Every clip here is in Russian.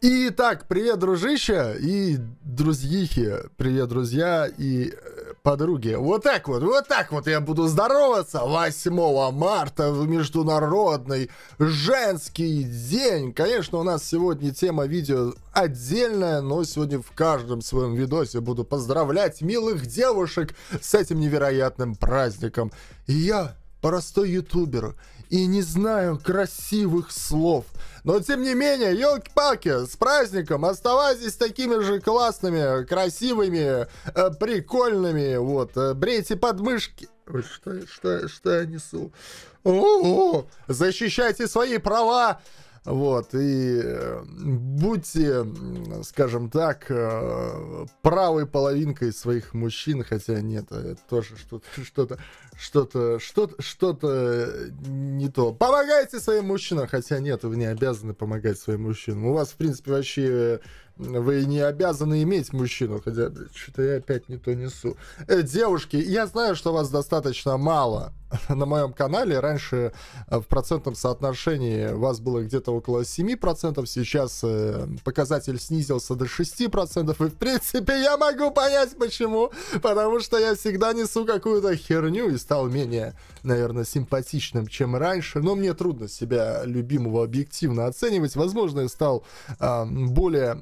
Итак, привет, дружище и друзьихи, привет, друзья и э, подруги. Вот так вот, вот так вот я буду здороваться 8 марта в Международный женский день. Конечно, у нас сегодня тема видео отдельная, но сегодня в каждом своем видосе буду поздравлять милых девушек с этим невероятным праздником. И я простой ютубер и не знаю красивых слов – но тем не менее, елки-палки, с праздником! Оставайтесь такими же классными, красивыми, э, прикольными. Вот, э, брейте подмышки. Ой, что, что, что я несу? О, -о, -о! защищайте свои права. Вот, и э, будьте, скажем так, э, правой половинкой своих мужчин, хотя нет, это тоже что-то, что-то что-то, что-то, что-то не то. Помогайте своим мужчинам, хотя нет, вы не обязаны помогать своим мужчинам. У вас, в принципе, вообще э, вы не обязаны иметь мужчину, хотя что-то я опять не то несу. Э, девушки, я знаю, что вас достаточно мало на моем канале. Раньше э, в процентном соотношении вас было где-то около 7%, сейчас э, показатель снизился до 6%. И, в принципе, я могу понять, почему. Потому что я всегда несу какую-то херню из стал менее, наверное, симпатичным, чем раньше. Но мне трудно себя любимого объективно оценивать. Возможно, я стал а, э, более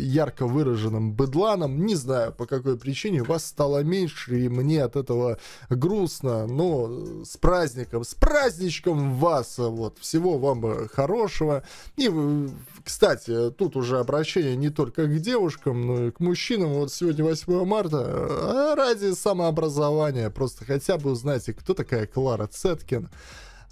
ярко выраженным быдланом. Не знаю, по какой причине. Вас стало меньше, и мне от этого грустно. Но с праздником, с праздничком вас! Вот, всего вам э, хорошего. И, э, кстати, тут уже обращение не только к девушкам, но и к мужчинам. Вот сегодня 8 марта. Э, ради самообразования, просто хотя бы узнать знаете, кто такая Клара Цеткин,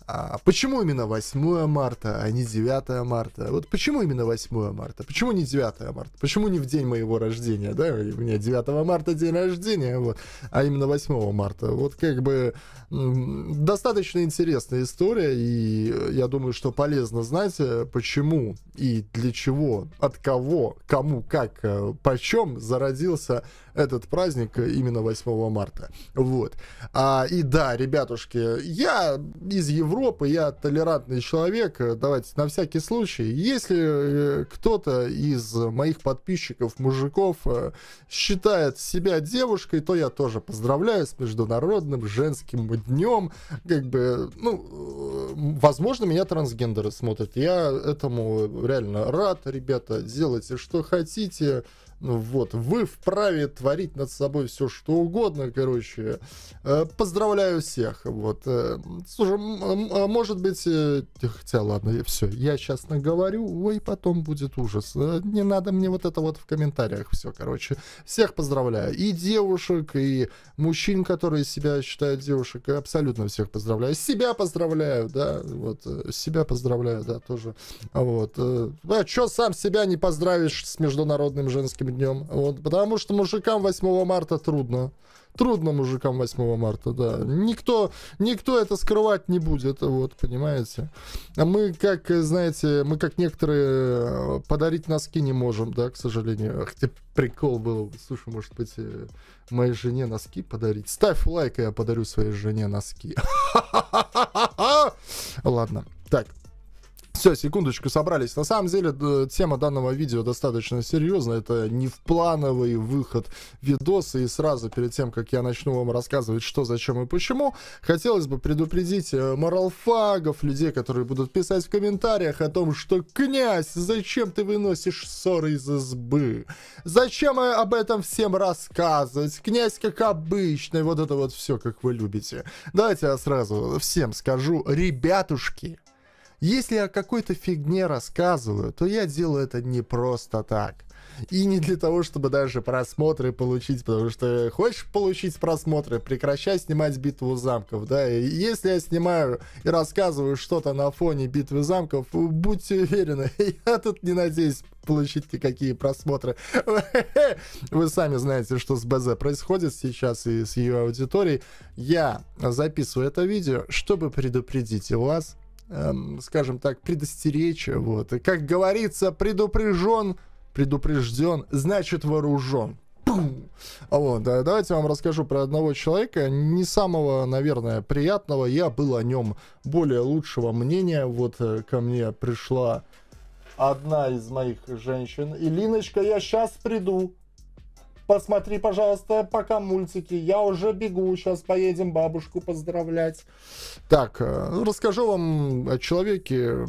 а почему именно 8 марта, а не 9 марта? Вот почему именно 8 марта? Почему не 9 марта? Почему не в день моего рождения, да? У меня 9 марта день рождения, вот, а именно 8 марта. Вот как бы достаточно интересная история, и я думаю, что полезно знать, э, почему и для чего, от кого, кому, как, э, почем зародился этот праздник именно 8 марта. Вот. А, и да, ребятушки, я из Европы Европы, я толерантный человек, э, давайте на всякий случай. Если э, кто-то из моих подписчиков, мужиков, э, считает себя девушкой, то я тоже поздравляю с Международным женским днем. Как бы, ну, возможно, меня трансгендеры смотрят. Я этому реально рад, ребята, делайте что хотите. Ну вот, вы вправе творить над собой все что угодно, короче. Поздравляю всех. Вот. Слушай, а, может быть, э, хотя ладно, все, я сейчас наговорю, ой, потом будет ужас. Э, не надо мне вот это вот в комментариях все, короче. Всех поздравляю. И девушек, и мужчин, которые себя считают девушек, абсолютно всех поздравляю. Себя поздравляю, да, вот, э, себя поздравляю, да, тоже. Вот. А чё сам себя не поздравишь с Международным женским днем? Вот, потому что мужикам 8 марта трудно. Трудно мужикам 8 марта, да. Никто, никто это скрывать не будет, вот, понимаете. А мы, как, знаете, мы как некоторые э, подарить носки не можем, да, к сожалению. Хотя прикол был, слушай, может быть, э, моей жене носки подарить? Ставь лайк, и я подарю своей жене носки. Ладно, так. Все, секундочку, собрались. На самом деле, э, тема данного видео достаточно серьезная. Это не в плановый выход видоса. И сразу перед тем, как я начну вам рассказывать, что, зачем и почему, хотелось бы предупредить э, моралфагов, людей, которые будут писать в комментариях о том, что «Князь, зачем ты выносишь ссоры из избы? Зачем э, об этом всем рассказывать? Князь как обычный». Вот это вот все, как вы любите. Давайте я сразу всем скажу, ребятушки, если о какой-то фигне рассказываю, то я делаю это не просто так. И не для того, чтобы даже просмотры получить, потому что хочешь получить просмотры, прекращай снимать битву замков, да. И если я снимаю и рассказываю что-то на фоне битвы замков, будьте уверены, я тут не надеюсь получить никакие просмотры. Вы сами знаете, что с БЗ происходит сейчас и с ее аудиторией. Я записываю это видео, чтобы предупредить вас эм, скажем так, предостеречь. Вот. И, как говорится, предупрежен, предупрежден, значит вооружен. Пум! А вот, да, давайте вам расскажу про одного человека, не самого, наверное, приятного. Я был о нем более лучшего мнения. Вот э, ко мне пришла одна из моих женщин. Илиночка я сейчас приду. Посмотри, пожалуйста, пока мультики. Я уже бегу, сейчас поедем бабушку поздравлять. Так, э, ну, расскажу вам о человеке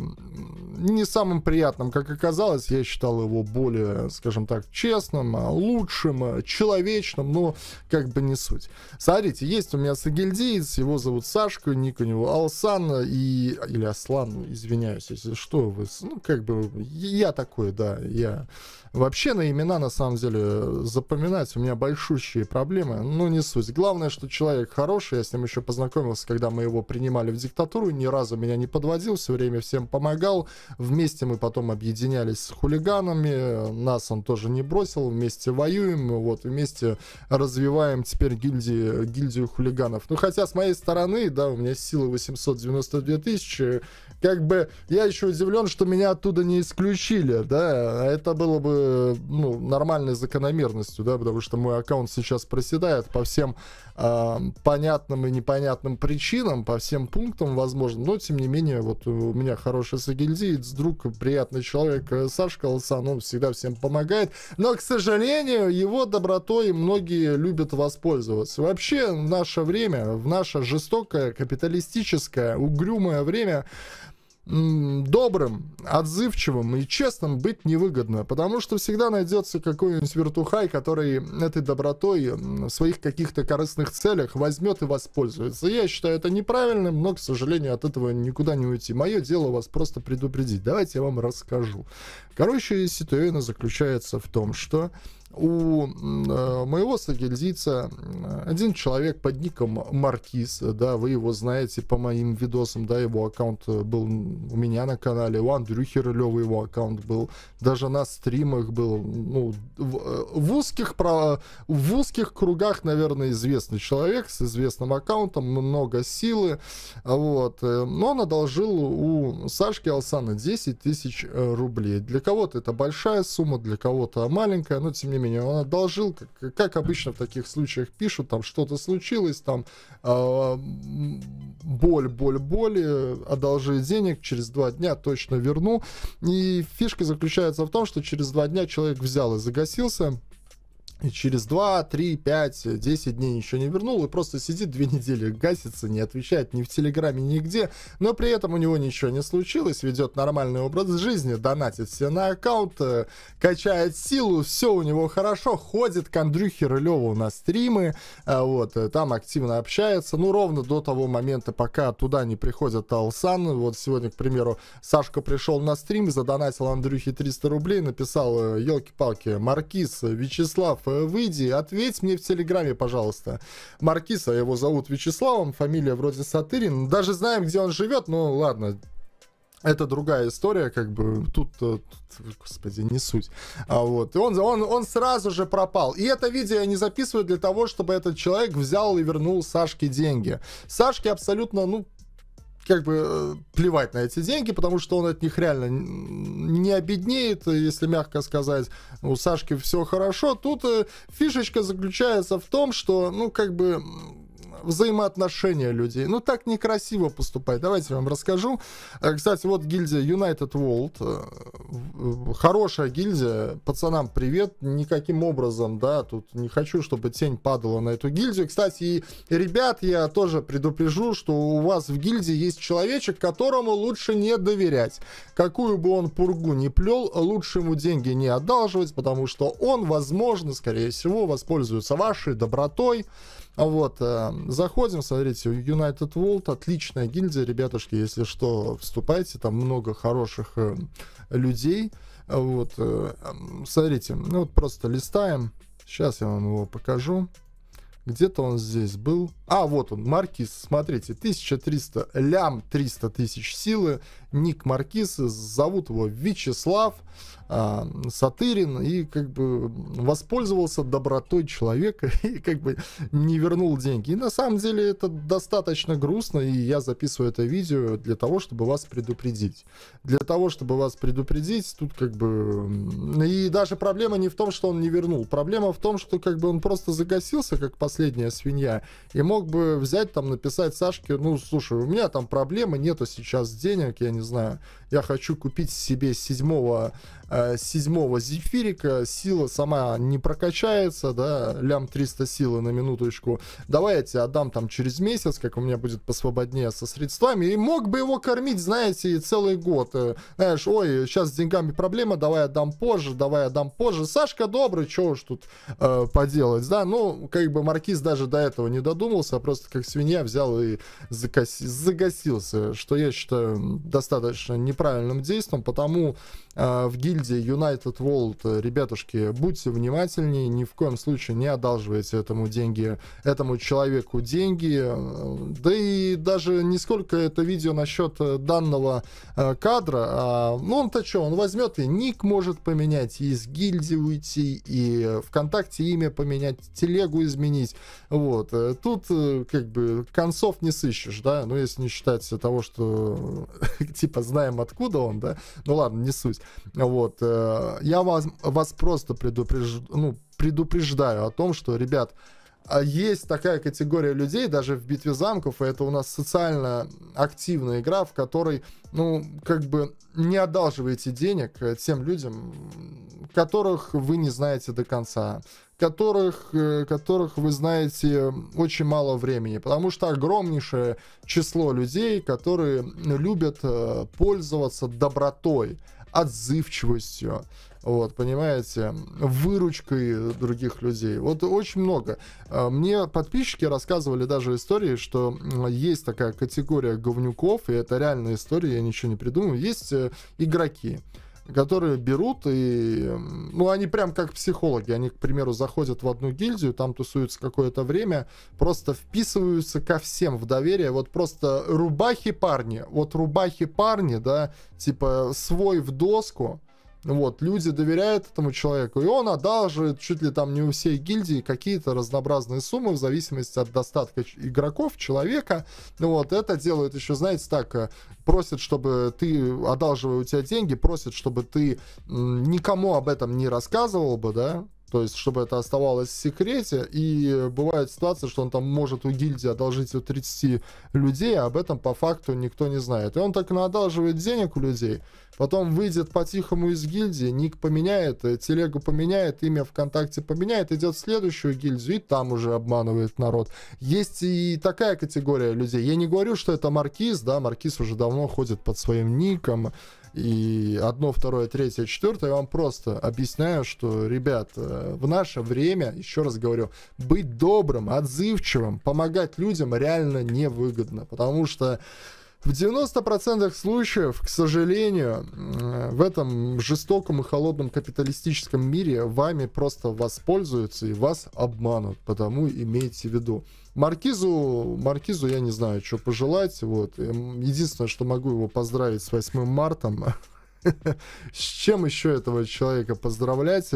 не самым приятным, как оказалось. Я считал его более, скажем так, честным, э, лучшим, э, человечным, но как бы не суть. Смотрите, есть у меня сагильдеец, его зовут Сашка, ник у него Алсан и... Или Аслан, извиняюсь, если что, вы... Ну, как бы, я такой, да, я... Вообще на имена, на самом деле, запоминаю вспоминать, у меня большущие проблемы, но не суть. Главное, что человек хороший, я с ним еще познакомился, когда мы его принимали в диктатуру, ни разу меня не подводил, все время всем помогал. Вместе мы потом объединялись с хулиганами, нас он тоже не бросил, вместе воюем, вот, вместе развиваем теперь гильдии, гильдию хулиганов. Ну, хотя с моей стороны, да, у меня силы 892 тысячи, как бы я еще удивлен, что меня оттуда не исключили, да, это было бы, ну, нормальной закономерностью, да, да, потому что мой аккаунт сейчас проседает по всем э, понятным и непонятным причинам, по всем пунктам, возможно, но, тем не менее, вот у меня хороший сагильдиец, друг, приятный человек э, Сашка Лосан, он всегда всем помогает, но, к сожалению, его добротой многие любят воспользоваться. Вообще, в наше время, в наше жестокое, капиталистическое, угрюмое время, добрым, отзывчивым и честным быть невыгодно, потому что всегда найдется какой-нибудь вертухай, который этой добротой в своих каких-то корыстных целях возьмет и воспользуется. Я считаю это неправильным, но, к сожалению, от этого никуда не уйти. Мое дело вас просто предупредить. Давайте я вам расскажу. Короче, ситуация заключается в том, что у э, моего сагильдийца один человек под ником Маркиз, да, вы его знаете по моим видосам, да, его аккаунт э, был у меня на канале, у Андрюхи Рылева его аккаунт был, даже на стримах был, ну, в, э, в узких, про, в узких кругах, наверное, известный человек с известным аккаунтом, много силы, вот, но он одолжил у Сашки Алсана 10 тысяч рублей. Для кого-то это большая сумма, для кого-то маленькая, но тем не менее времени, он одолжил, как, как обычно в таких случаях пишут, там что-то случилось, там э, боль, боль, боль, э, одолжи денег, через два дня точно верну. И фишка заключается в том, что через два дня человек взял и загасился, и через 2, 3, 5, 10 дней ничего не вернул, и просто сидит две недели, гасится, не отвечает ни в Телеграме, нигде, но при этом у него ничего не случилось, ведет нормальный образ жизни, донатит все на аккаунт, э, качает силу, все у него хорошо, ходит к Андрюхе Рылеву на стримы, э, вот, э, там активно общается, ну, ровно до того момента, пока туда не приходят Алсан, вот сегодня, к примеру, Сашка пришел на стрим, задонатил Андрюхе 300 рублей, написал, елки-палки, Маркиз, Вячеслав, Э, выйди, ответь мне в Телеграме, пожалуйста. Маркиса его зовут Вячеславом, фамилия вроде Сатырин. Даже знаем, где он живет, но ладно, это другая история, как бы тут, э, тут господи, не суть. А вот и он, он, он сразу же пропал. И это видео я не записываю для того, чтобы этот человек взял и вернул Сашке деньги. Сашке абсолютно, ну, как бы э, плевать на эти деньги, потому что он от них реально не обеднеет, если мягко сказать. У Сашки все хорошо. Тут э, фишечка заключается в том, что, ну, как бы взаимоотношения людей. Ну, так некрасиво поступать. Давайте я вам расскажу. Э, кстати, вот гильдия United World. Э, хорошая гильдия. Пацанам привет. Никаким образом, да, тут не хочу, чтобы тень падала на эту гильдию. Кстати, и ребят, я тоже предупрежу, что у вас в гильдии есть человечек, которому лучше не доверять. Какую бы он пургу не плел, лучше ему деньги не одалживать, потому что он, возможно, скорее всего, воспользуется вашей добротой, вот, э, заходим, смотрите, United World, отличная гильдия, ребятушки, если что, вступайте, там много хороших э, людей. Вот, э, смотрите, ну вот просто листаем, сейчас я вам его покажу. Где-то он здесь был, а, вот он, Маркиз, смотрите, 1300, лям 300 тысяч силы, ник Маркиз, зовут его Вячеслав э, Сатырин, и как бы воспользовался добротой человека и как бы не вернул деньги. И на самом деле это достаточно грустно, и я записываю это видео для того, чтобы вас предупредить. Для того, чтобы вас предупредить, тут как бы... И даже проблема не в том, что он не вернул, проблема в том, что как бы он просто загасился, как последняя свинья, и мог мог бы взять, там, написать Сашке, ну, слушай, у меня там проблемы, нету сейчас денег, я не знаю, я хочу купить себе седьмого Э, седьмого зефирика, сила сама не прокачается, да, лям 300 силы на минуточку, давай я тебе отдам там через месяц, как у меня будет посвободнее со средствами, и мог бы его кормить, знаете, и целый год, э, знаешь, ой, сейчас с деньгами проблема, давай отдам позже, давай отдам позже, Сашка добрый, что уж тут э, поделать, да, ну, как бы Маркиз даже до этого не додумался, а просто как свинья взял и загасился, что я считаю достаточно неправильным действием, потому а, в гильдии United World, э, ребятушки, будьте внимательнее, ни в коем случае не одалживайте этому деньги, этому человеку деньги. Э, да и даже не сколько это видео насчет э, данного кадра, а, ну он-то что, он возьмет и ник может поменять, и из гильдии уйти, и ВКонтакте имя поменять, телегу изменить. Вот. Тут как бы концов не сыщешь, да, ну если не считать того, что типа знаем откуда он, да, ну ладно, не суть. Вот. Э, я вас, вас просто предупреж... ну, предупреждаю о том, что, ребят, а, есть такая категория людей, даже в битве замков, и это у нас социально активная игра, в которой, ну, как бы не одалживаете денег э, тем людям, которых вы не знаете до конца, которых, э, которых вы знаете очень мало времени, потому что огромнейшее число людей, которые любят пользоваться добротой, отзывчивостью, вот, понимаете, выручкой других людей. Вот очень много. А, мне подписчики рассказывали даже истории, что есть такая категория говнюков, и это реальная история, я ничего не придумал. Есть э, игроки которые берут и... Ну, они прям как психологи. Они, к примеру, заходят в одну гильдию, там тусуются какое-то время, просто вписываются ко всем в доверие. Вот просто рубахи парни. Вот рубахи парни, да, типа свой в доску. Вот, люди доверяют этому человеку, и он одалживает чуть ли там не у всей гильдии какие-то разнообразные суммы в зависимости от достатка игроков, человека. Ну Вот, это делают еще, знаете, так, э, просят, чтобы ты, одалживая у тебя деньги, просят, чтобы ты никому об этом не рассказывал бы, да, то есть, чтобы это оставалось в секрете. И бывает ситуация, что он там может у гильдии одолжить у 30 людей, а об этом по факту никто не знает. И он так надалживает денег у людей, потом выйдет по-тихому из гильдии, ник поменяет, э, телегу поменяет, имя ВКонтакте поменяет, идет в следующую гильдию и там уже обманывает народ. Есть и такая категория людей. Я не говорю, что это маркиз, да, маркиз уже давно ходит под своим ником, и одно, второе, третье, четвертое, я вам просто объясняю, что, ребят, э, в наше время, еще раз говорю, быть добрым, отзывчивым, помогать людям реально невыгодно, потому что в 90% случаев, к сожалению, в этом жестоком и холодном капиталистическом мире вами просто воспользуются и вас обманут, потому имейте в виду. Маркизу, Маркизу я не знаю, что пожелать. Вот. Эм, единственное, что могу его поздравить с 8 марта. С чем еще этого человека поздравлять?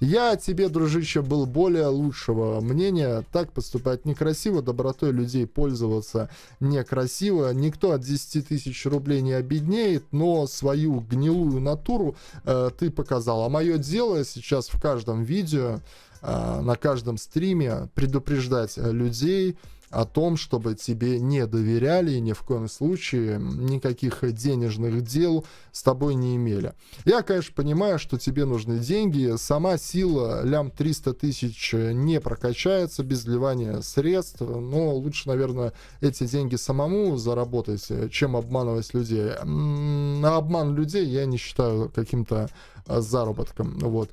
Я тебе, дружище, был более лучшего мнения. Так поступать некрасиво, добротой людей пользоваться некрасиво. Никто от 10 тысяч рублей не обеднеет, но свою гнилую натуру э, ты показал. А мое дело сейчас в каждом видео, э, на каждом стриме предупреждать э, людей, о том, чтобы тебе не доверяли и ни в коем случае никаких денежных дел с тобой не имели. Я, конечно, понимаю, что тебе нужны деньги, сама сила лям 300 тысяч не прокачается без вливания средств, но лучше, наверное, эти деньги самому заработать, чем обманывать людей. На обман людей я не считаю каким-то а, заработком, вот.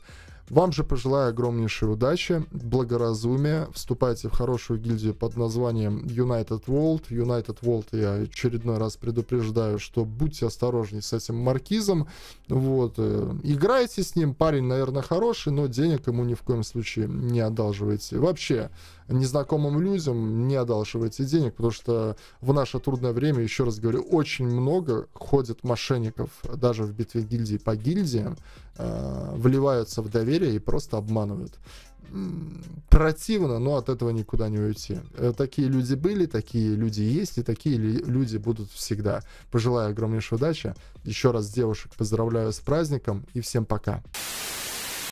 Вам же пожелаю огромнейшей удачи, благоразумия. Вступайте в хорошую гильдию под названием United World. United World я очередной раз предупреждаю, что будьте осторожны с этим маркизом. Вот. Э, играйте с ним. Парень, наверное, хороший, но денег ему ни в коем случае не одалживайте. Вообще, незнакомым людям не одалживайте денег, потому что в наше трудное время, еще раз говорю, очень много ходит мошенников даже в битве гильдии по гильдиям, э, вливаются в доверие доверия и просто обманывают. Противно, но от этого никуда не уйти. Э, такие люди были, такие люди есть и такие люди будут всегда. Пожелаю огромнейшей удачи. Еще раз девушек поздравляю с праздником и всем пока.